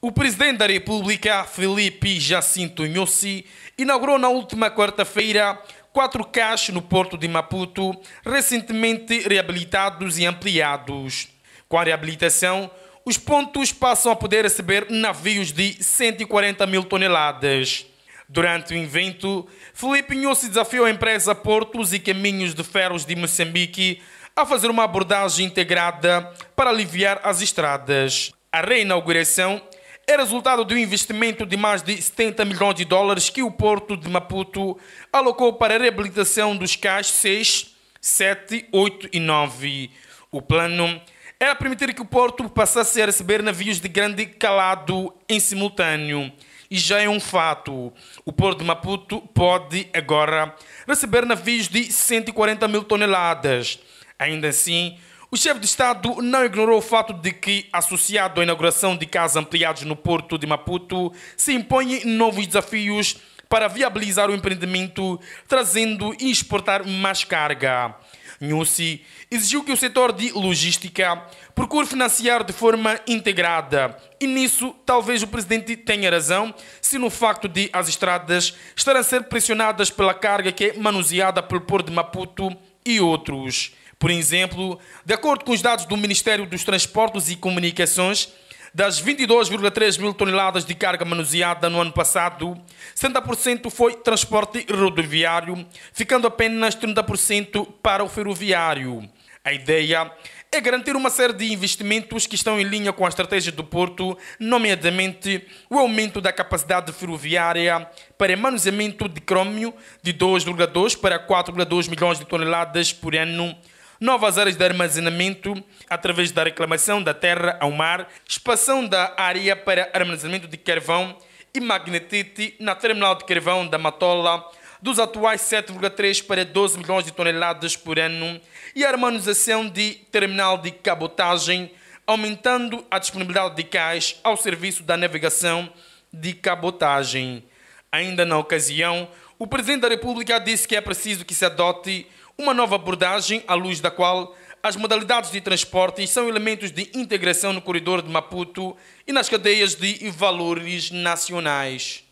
O presidente da República, Felipe Jacinto Inhossi, inaugurou na última quarta-feira quatro caixas no porto de Maputo, recentemente reabilitados e ampliados. Com a reabilitação, os pontos passam a poder receber navios de 140 mil toneladas. Durante o evento, Felipe Inhossi desafiou a empresa Portos e Caminhos de Ferros de Moçambique a fazer uma abordagem integrada para aliviar as estradas. A reinauguração é resultado de um investimento de mais de 70 milhões de dólares que o Porto de Maputo alocou para a reabilitação dos cais 6, 7, 8 e 9. O plano era permitir que o Porto passasse a receber navios de grande calado em simultâneo. E já é um fato. O Porto de Maputo pode agora receber navios de 140 mil toneladas. Ainda assim, o chefe de Estado não ignorou o fato de que, associado à inauguração de casas ampliadas no porto de Maputo, se impõem novos desafios para viabilizar o empreendimento, trazendo e exportar mais carga. Nussi exigiu que o setor de logística procure financiar de forma integrada. E nisso, talvez o presidente tenha razão, se no facto de as estradas estarem a ser pressionadas pela carga que é manuseada pelo Porto de Maputo e outros. Por exemplo, de acordo com os dados do Ministério dos Transportes e Comunicações, das 22,3 mil toneladas de carga manuseada no ano passado, 60% foi transporte rodoviário, ficando apenas 30% para o ferroviário. A ideia é garantir uma série de investimentos que estão em linha com a estratégia do Porto, nomeadamente o aumento da capacidade ferroviária para manuseamento de crômio de 2,2 para 4,2 milhões de toneladas por ano novas áreas de armazenamento através da reclamação da terra ao mar, expansão da área para armazenamento de carvão e magnetite na terminal de carvão da Matola, dos atuais 7,3 para 12 milhões de toneladas por ano, e a harmonização de terminal de cabotagem, aumentando a disponibilidade de cais ao serviço da navegação de cabotagem. Ainda na ocasião, o Presidente da República disse que é preciso que se adote uma nova abordagem à luz da qual as modalidades de transporte são elementos de integração no corredor de Maputo e nas cadeias de valores nacionais.